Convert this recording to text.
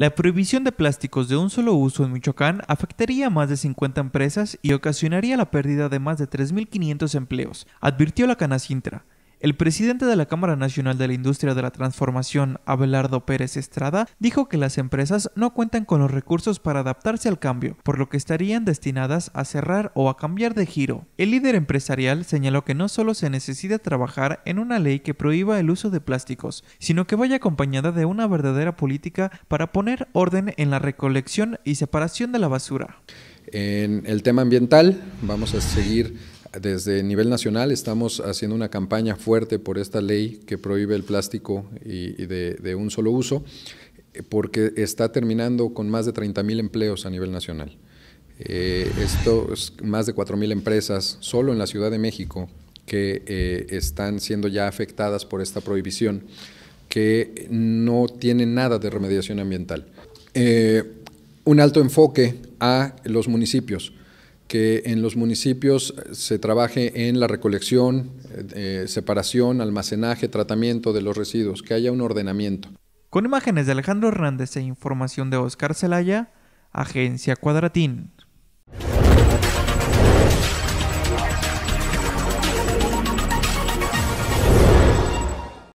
La prohibición de plásticos de un solo uso en Michoacán afectaría a más de 50 empresas y ocasionaría la pérdida de más de 3.500 empleos, advirtió la Canacintra. El presidente de la Cámara Nacional de la Industria de la Transformación, Abelardo Pérez Estrada, dijo que las empresas no cuentan con los recursos para adaptarse al cambio, por lo que estarían destinadas a cerrar o a cambiar de giro. El líder empresarial señaló que no solo se necesita trabajar en una ley que prohíba el uso de plásticos, sino que vaya acompañada de una verdadera política para poner orden en la recolección y separación de la basura. En el tema ambiental vamos a seguir desde nivel nacional estamos haciendo una campaña fuerte por esta ley que prohíbe el plástico y, de, un solo uso, porque está terminando con más de 30 mil empleos a nivel nacional. Eh, esto es más de 4 mil empresas solo en la Ciudad de México que eh, están siendo ya afectadas por esta prohibición, que no tiene nada de remediación ambiental. Eh, un alto enfoque a los municipios que en los municipios eh, se trabaje en la recolección, eh, eh, separación, almacenaje, tratamiento de los residuos, que haya un ordenamiento. Con imágenes de Alejandro Hernández e información de Oscar Celaya, Agencia Cuadratín.